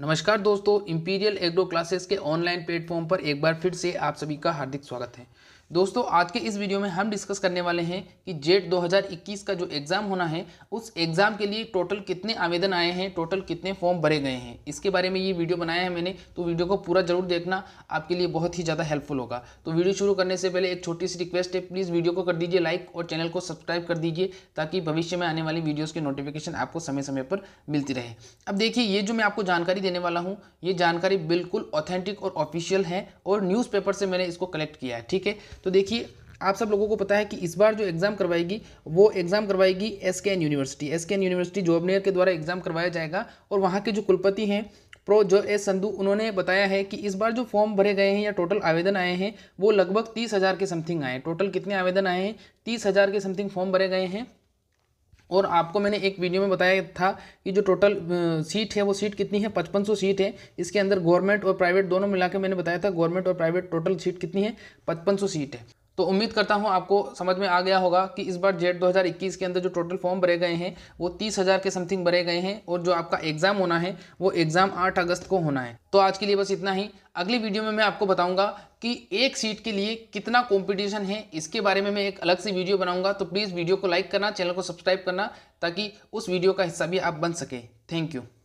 नमस्कार दोस्तों imperial agro classes के ऑनलाइन प्लेटफॉर्म पर एक बार फिर से आप सभी का हार्दिक स्वागत है दोस्तों आज के इस वीडियो में हम डिस्कस करने वाले हैं कि जेट 2021 का जो एग्ज़ाम होना है उस एग्ज़ाम के लिए टोटल कितने आवेदन आए हैं टोटल कितने फॉर्म भरे गए हैं इसके बारे में ये वीडियो बनाया है मैंने तो वीडियो को पूरा जरूर देखना आपके लिए बहुत ही ज़्यादा हेल्पफुल होगा तो वीडियो शुरू करने से पहले एक छोटी सी रिक्वेस्ट है प्लीज़ वीडियो को कर दीजिए लाइक और चैनल को सब्सक्राइब कर दीजिए ताकि भविष्य में आने वाली वीडियोज़ की नोटिफिकेशन आपको समय समय पर मिलती रहे अब देखिए ये जो मैं आपको जानकारी देने वाला हूँ ये जानकारी बिल्कुल ऑथेंटिक और ऑफिशियल है और न्यूज़ से मैंने इसको कलेक्ट किया है ठीक है तो देखिए आप सब लोगों को पता है कि इस बार जो एग्ज़ाम करवाएगी वो एग्ज़ाम करवाएगी S K N university S K N university Jobner के द्वारा एग्ज़ाम करवाया जाएगा और वहाँ के जो कुलपति हैं प्रो जो एस संधु उन्होंने बताया है कि इस बार जो फॉर्म भरे गए हैं या टोटल आवेदन आए हैं वो लगभग तीस हज़ार के समथिंग आए टोटल कितने आवेदन आए हैं तीस हज़ार के समथिंग फॉर्म भरे गए हैं और आपको मैंने एक वीडियो में बताया था कि जो टोटल सीट है वो सीट कितनी है पचपन सौ सीट है इसके अंदर गवर्नमेंट और प्राइवेट दोनों मिला के मैंने बताया था गवर्नमेंट और प्राइवेट टोटल सीट कितनी है पचपन सौ सीट है तो उम्मीद करता हूँ आपको समझ में आ गया होगा कि इस बार जेट 2021 के अंदर जो टोटल फॉर्म भरे गए हैं वो तीस हज़ार के समथिंग भरे गए हैं और जो आपका एग्ज़ाम होना है वो एग्ज़ाम आठ अगस्त को होना है तो आज के लिए बस इतना ही अगली वीडियो में मैं आपको बताऊंगा कि एक सीट के लिए कितना कॉम्पिटिशन है इसके बारे में मैं एक अलग से वीडियो बनाऊंगा तो प्लीज़ वीडियो को लाइक करना चैनल को सब्सक्राइब करना ताकि उस वीडियो का हिस्सा भी आप बन सके थैंक यू